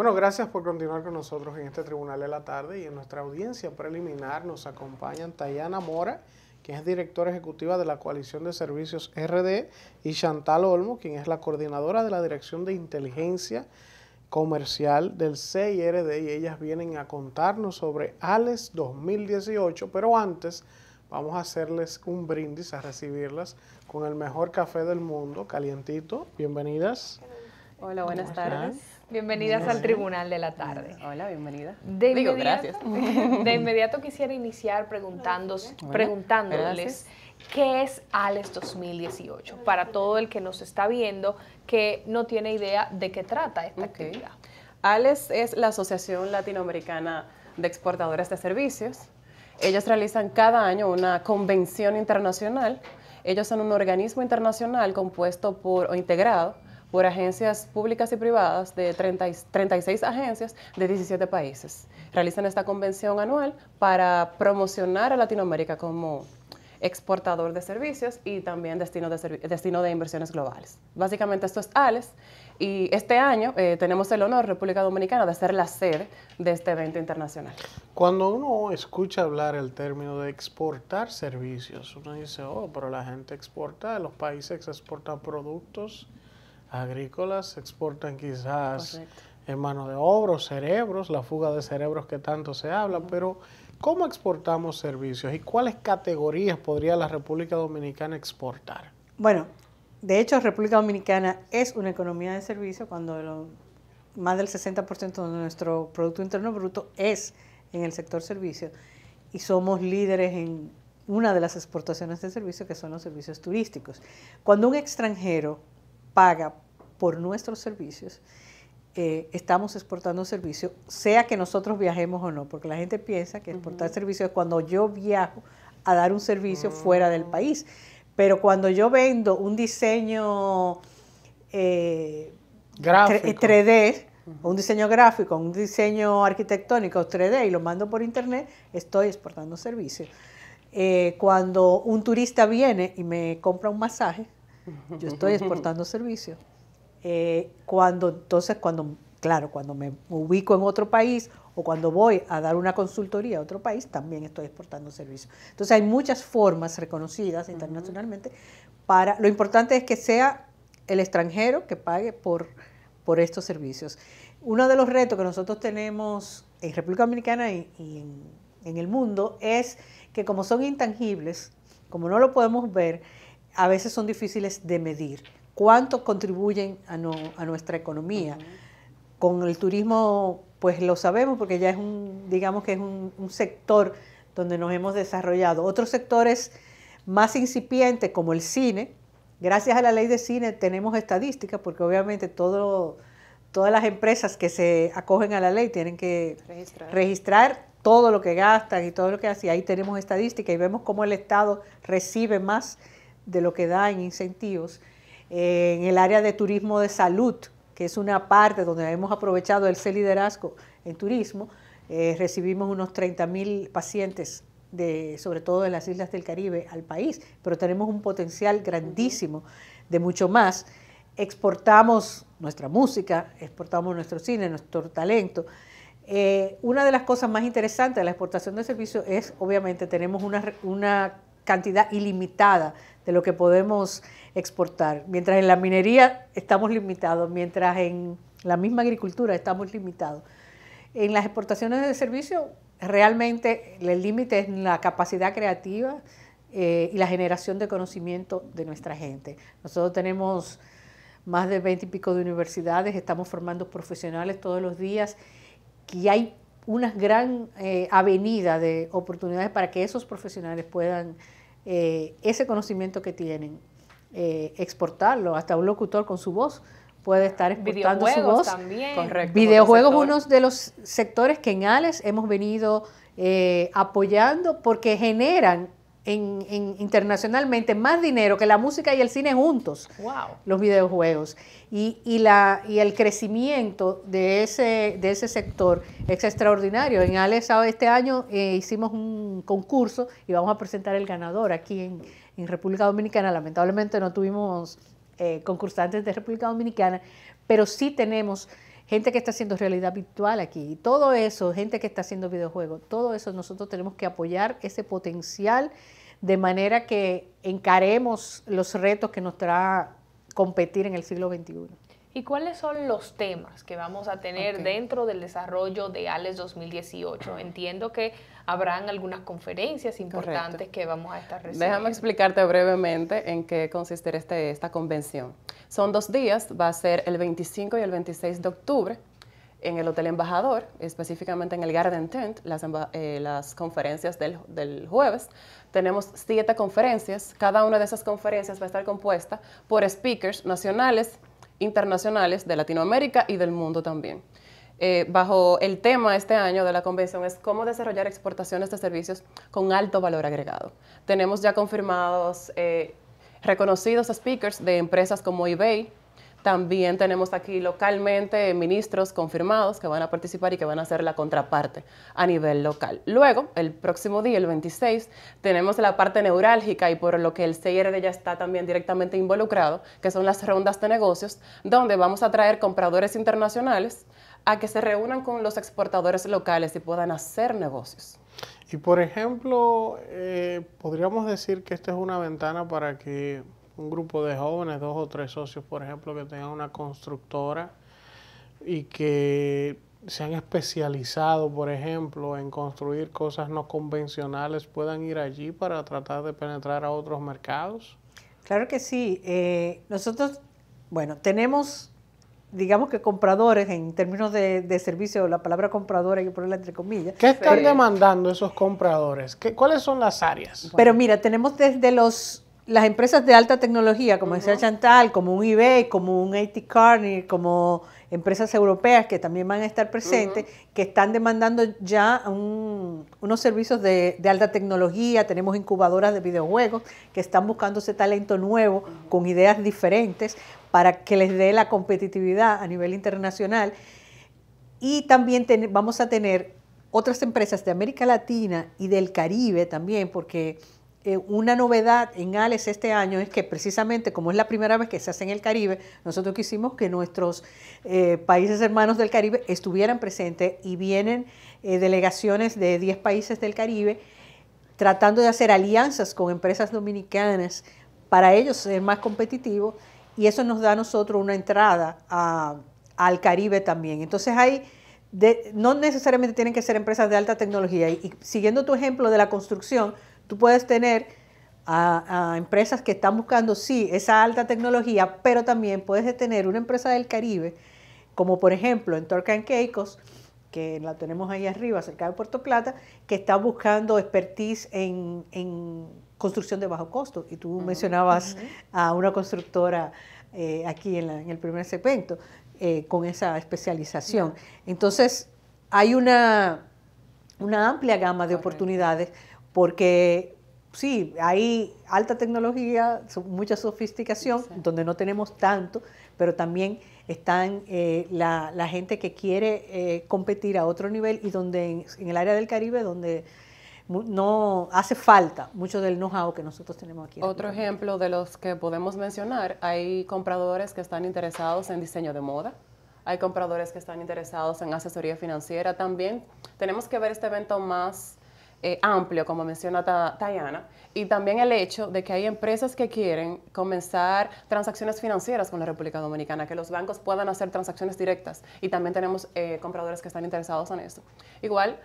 Bueno, gracias por continuar con nosotros en este Tribunal de la Tarde y en nuestra audiencia preliminar nos acompañan Tayana Mora, quien es directora ejecutiva de la Coalición de Servicios RD, y Chantal Olmo, quien es la coordinadora de la Dirección de Inteligencia Comercial del CIRD, y ellas vienen a contarnos sobre ALES 2018, pero antes vamos a hacerles un brindis, a recibirlas con el mejor café del mundo, calientito. Bienvenidas. Hola, buenas tardes. Bienvenidas al Tribunal de la Tarde. Hola, bienvenida. De Digo, gracias. De inmediato quisiera iniciar preguntándoles qué es ALES 2018 para todo el que nos está viendo que no tiene idea de qué trata esta actividad. ALES es la Asociación Latinoamericana de Exportadores de Servicios. Ellos realizan cada año una convención internacional. Ellos son un organismo internacional compuesto por o integrado por agencias públicas y privadas de 36 agencias de 17 países. Realizan esta convención anual para promocionar a Latinoamérica como exportador de servicios y también destino de, destino de inversiones globales. Básicamente esto es ALES y este año eh, tenemos el honor, República Dominicana, de ser la sede de este evento internacional. Cuando uno escucha hablar el término de exportar servicios, uno dice, oh, pero la gente exporta, los países exportan productos agrícolas, exportan quizás en mano de obra, cerebros, la fuga de cerebros que tanto se habla, pero ¿cómo exportamos servicios y cuáles categorías podría la República Dominicana exportar? Bueno, de hecho, la República Dominicana es una economía de servicio cuando más del 60% de nuestro Producto Interno Bruto es en el sector servicio y somos líderes en una de las exportaciones de servicios que son los servicios turísticos. Cuando un extranjero paga por nuestros servicios, eh, estamos exportando servicios, sea que nosotros viajemos o no, porque la gente piensa que exportar servicios es cuando yo viajo a dar un servicio fuera del ah. país. Pero cuando yo vendo un diseño 3D, eh, un diseño gráfico, un diseño arquitectónico 3D y lo mando por internet, estoy exportando servicios. Eh, cuando un turista viene y me compra un masaje, yo estoy exportando servicios. Eh, cuando, entonces, cuando, claro, cuando me ubico en otro país o cuando voy a dar una consultoría a otro país, también estoy exportando servicios. Entonces, hay muchas formas reconocidas internacionalmente para, lo importante es que sea el extranjero que pague por, por estos servicios. Uno de los retos que nosotros tenemos en República Dominicana y, en el mundo es que como son intangibles, como no lo podemos ver, a veces son difíciles de medir. ¿Cuánto contribuyen a, a nuestra economía? Con el turismo, pues lo sabemos porque ya es un, digamos que es un, sector donde nos hemos desarrollado. Otros sectores más incipientes, como el cine, gracias a la ley de cine tenemos estadísticas, porque obviamente todo, todas las empresas que se acogen a la ley tienen que registrar. todo lo que gastan y todo lo que hacen. Ahí tenemos estadísticas y vemos cómo el Estado recibe más de lo que da en incentivos. Eh, en el área de turismo de salud, que es una parte donde hemos aprovechado el ser liderazgo en turismo, eh, recibimos unos 30.000 pacientes, de, sobre todo de las islas del Caribe, al país, pero tenemos un potencial grandísimo de mucho más. Exportamos nuestra música, exportamos nuestro cine, nuestro talento. Eh, una de las cosas más interesantes de la exportación de servicios es, obviamente, tenemos una cantidad ilimitada de lo que podemos exportar. Mientras en la minería estamos limitados, mientras en la misma agricultura estamos limitados. En las exportaciones de servicios, realmente el límite es la capacidad creativa eh, y la generación de conocimiento de nuestra gente. Nosotros tenemos más de 20 y pico de universidades, estamos formando profesionales todos los días y hay una gran eh, avenida de oportunidades para que esos profesionales puedan eh, ese conocimiento que tienen, eh, exportarlo. Hasta un locutor con su voz puede estar exportando su voz. También. videojuegos, uno de los sectores que en ALES hemos venido eh, apoyando porque generan en, internacionalmente más dinero que la música y el cine juntos, wow. los videojuegos. Y, y, la, y el crecimiento de ese, de ese sector es extraordinario. En Alex este año eh, hicimos un concurso y vamos a presentar el ganador aquí en, República Dominicana. Lamentablemente no tuvimos eh, concursantes de República Dominicana, pero sí tenemos gente que está haciendo realidad virtual aquí, todo eso, gente que está haciendo videojuegos, todo eso nosotros tenemos que apoyar ese potencial de manera que encaremos los retos que nos trae competir en el siglo XXI. ¿Y cuáles son los temas que vamos a tener dentro del desarrollo de ALES 2018? Entiendo que habrán algunas conferencias importantes que vamos a estar recibiendo. Déjame explicarte brevemente en qué consiste este, esta convención. Son dos días, va a ser el 25 y el 26 de octubre en el Hotel Embajador, específicamente en el Garden Tent, las, eh, las conferencias del, del, jueves. Tenemos siete conferencias. Cada una de esas conferencias va a estar compuesta por speakers nacionales internacionales de Latinoamérica y del mundo también. Eh, bajo el tema este año de la convención es cómo desarrollar exportaciones de servicios con alto valor agregado. Tenemos ya confirmados eh, reconocidos speakers de empresas como eBay, también tenemos aquí localmente ministros confirmados que van a participar y que van a ser la contraparte a nivel local. Luego, el próximo día, el 26, tenemos la parte neurálgica y por lo que el CIRD ya está también directamente involucrado, que son las rondas de negocios, donde vamos a traer compradores internacionales a que se reúnan con los exportadores locales y puedan hacer negocios. Y por ejemplo, eh, podríamos decir que esta es una ventana para que un grupo de jóvenes, dos o tres socios, por ejemplo, que tengan una constructora y que se han especializado, por ejemplo, en construir cosas no convencionales, puedan ir allí para tratar de penetrar a otros mercados? Claro que sí. Eh, nosotros, bueno, tenemos, digamos que compradores, en términos de, servicio, la palabra compradora, hay que ponerla entre comillas. ¿Qué están eh, demandando esos compradores? ¿Qué, ¿Cuáles son las áreas? Pero mira, tenemos desde los las empresas de alta tecnología, como decía Chantal, como un eBay, como un AT Carney, como empresas europeas que también van a estar presentes, que están demandando ya unos servicios de, alta tecnología, tenemos incubadoras de videojuegos que están buscando ese talento nuevo, con ideas diferentes, para que les dé la competitividad a nivel internacional. Y también vamos a tener otras empresas de América Latina y del Caribe también, porque eh, una novedad en ALES este año es que precisamente como es la primera vez que se hace en el Caribe, nosotros quisimos que nuestros eh, países hermanos del Caribe estuvieran presentes y vienen eh, delegaciones de 10 países del Caribe tratando de hacer alianzas con empresas dominicanas para ellos ser más competitivos y eso nos da a nosotros una entrada al Caribe también. Entonces hay... no necesariamente tienen que ser empresas de alta tecnología y siguiendo tu ejemplo de la construcción, Tú puedes tener a, empresas que están buscando, sí, esa alta tecnología, pero también puedes tener una empresa del Caribe, como por ejemplo en Torca Caicos, que la tenemos ahí arriba, cerca de Puerto Plata, que está buscando expertise en, construcción de bajo costo. Y tú mencionabas a una constructora eh, aquí en, el primer segmento eh, con esa especialización. Entonces, hay una, amplia gama de oportunidades porque sí, hay alta tecnología, mucha sofisticación, donde no tenemos tanto, pero también están eh, la, gente que quiere eh, competir a otro nivel y donde en, el área del Caribe, donde no hace falta mucho del know-how que nosotros tenemos aquí. Otro ejemplo de los que podemos mencionar, hay compradores que están interesados en diseño de moda, hay compradores que están interesados en asesoría financiera también. Tenemos que ver este evento más eh, amplio, como menciona Tayana, y también el hecho de que hay empresas que quieren comenzar transacciones financieras con la República Dominicana, que los bancos puedan hacer transacciones directas, y también tenemos eh, compradores que están interesados en eso. Igual,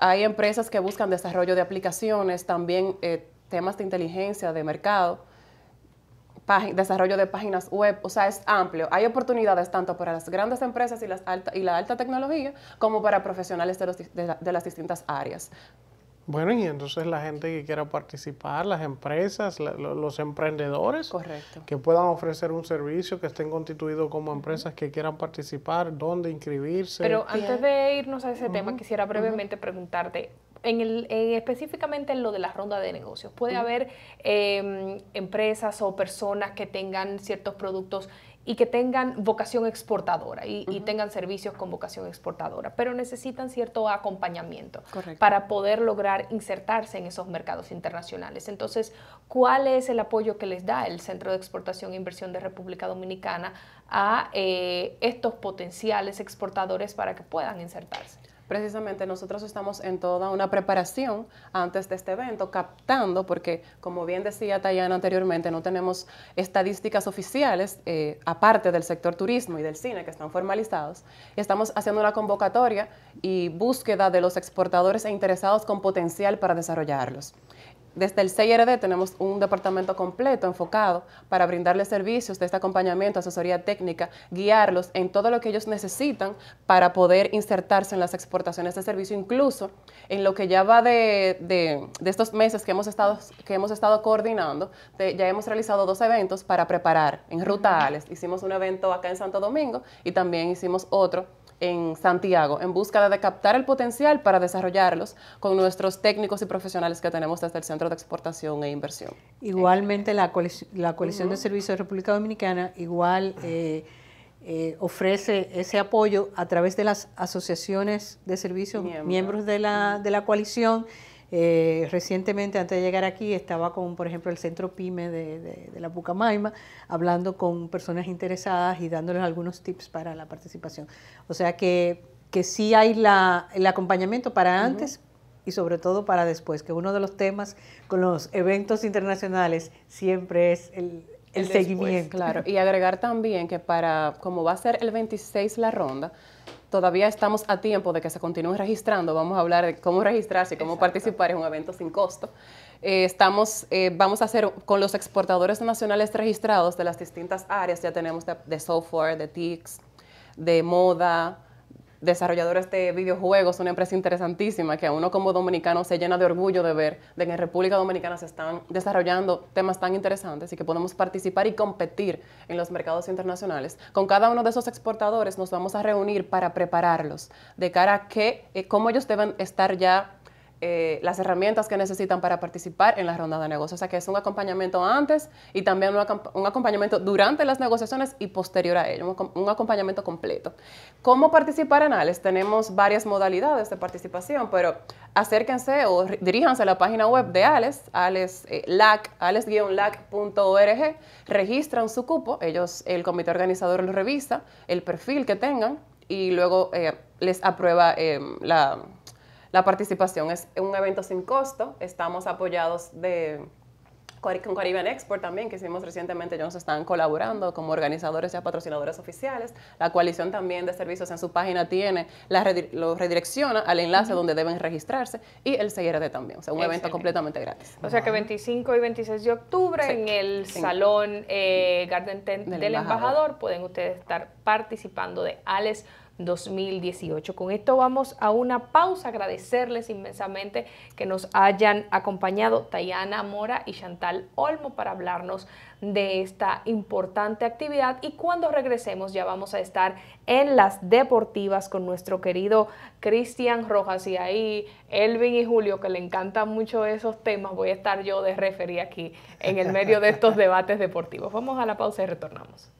hay empresas que buscan desarrollo de aplicaciones, también eh, temas de inteligencia, de mercado, desarrollo de páginas web, o sea, es amplio. Hay oportunidades tanto para las grandes empresas y, las y la alta tecnología como para profesionales de las distintas áreas. Bueno, y entonces la gente que quiera participar, las empresas, los emprendedores, que puedan ofrecer un servicio, que estén constituidos como empresas que quieran participar, dónde inscribirse. Pero antes de irnos a ese tema, quisiera brevemente preguntarte, en el, específicamente en lo de la ronda de negocios, ¿puede haber em, empresas o personas que tengan ciertos productos? y que tengan vocación exportadora y, tengan servicios con vocación exportadora, pero necesitan cierto acompañamiento para poder lograr insertarse en esos mercados internacionales. Entonces, ¿cuál es el apoyo que les da el Centro de Exportación e Inversión de República Dominicana a eh, estos potenciales exportadores para que puedan insertarse? precisamente nosotros estamos en toda una preparación antes de este evento, captando, porque como bien decía Tayana anteriormente, no tenemos estadísticas oficiales, eh, aparte del sector turismo y del cine, que están formalizados. Estamos haciendo una convocatoria y búsqueda de los exportadores e interesados con potencial para desarrollarlos. Desde el CIRD tenemos un departamento completo enfocado para brindarles servicios de este acompañamiento, asesoría técnica, guiarlos en todo lo que ellos necesitan para poder insertarse en las exportaciones de servicio, incluso en lo que ya va de, estos meses que hemos estado, que hemos estado coordinando, ya hemos realizado dos eventos para preparar en Ruta Ales. Hicimos un evento acá en Santo Domingo y también hicimos otro en Santiago en búsqueda de captar el potencial para desarrollarlos con nuestros técnicos y profesionales que tenemos desde el Centro de Exportación e Inversión. Igualmente, la, la Coalición de Servicios de República Dominicana igual eh, eh, ofrece ese apoyo a través de las asociaciones de servicios, miembros, miembros de, la, de la coalición eh, recientemente, antes de llegar aquí, estaba con, por ejemplo, el Centro PYME de, la Pucamaima, hablando con personas interesadas y dándoles algunos tips para la participación. O sea que, que sí hay la, el acompañamiento para antes, y sobre todo para después, que uno de los temas con los eventos internacionales siempre es el, seguimiento. claro, y agregar también que para, como va a ser el 26 la ronda, todavía estamos a tiempo de que se continúen registrando. Vamos a hablar de cómo registrarse y cómo participar en un evento sin costo. Eh, estamos, eh, vamos a hacer con los exportadores nacionales registrados de las distintas áreas. Ya tenemos de software, de TICs, de moda, desarrolladores de este videojuegos, una empresa interesantísima que a uno como dominicano se llena de orgullo de ver de que en República Dominicana se están desarrollando temas tan interesantes y que podemos participar y competir en los mercados internacionales. Con cada uno de esos exportadores nos vamos a reunir para prepararlos de cara a eh, cómo ellos deben estar ya eh, las herramientas que necesitan para participar en la ronda de negocios. O sea que es un acompañamiento antes y también un, acompañamiento durante las negociaciones y posterior a ello, un, acompañamiento completo. ¿Cómo participar en ALES? Tenemos varias modalidades de participación, pero acérquense o diríjanse a la página web de ALES, ALES eh, lacorg registran su cupo, ellos, el comité organizador lo revisa, el perfil que tengan y luego eh, les aprueba la la participación. Es un evento sin costo, estamos apoyados de con Caribbean Export también, que hicimos recientemente, ellos nos están colaborando como organizadores y patrocinadores oficiales. La coalición también de servicios en su página tiene, la lo redirecciona al enlace donde deben registrarse y el de también, o sea, un evento completamente gratis. O sea que 25 y 26 de octubre en el Salón eh, Garden Tent del, embajador. pueden ustedes estar participando de ALES 2018. Con esto vamos a una pausa, agradecerles inmensamente que nos hayan acompañado Tayana Mora y Chantal Olmo para hablarnos de esta importante actividad y cuando regresemos ya vamos a estar en las deportivas con nuestro querido Cristian Rojas y ahí Elvin y Julio que le encantan mucho esos temas, voy a estar yo de referir aquí en el medio de estos debates deportivos. Vamos a la pausa y retornamos.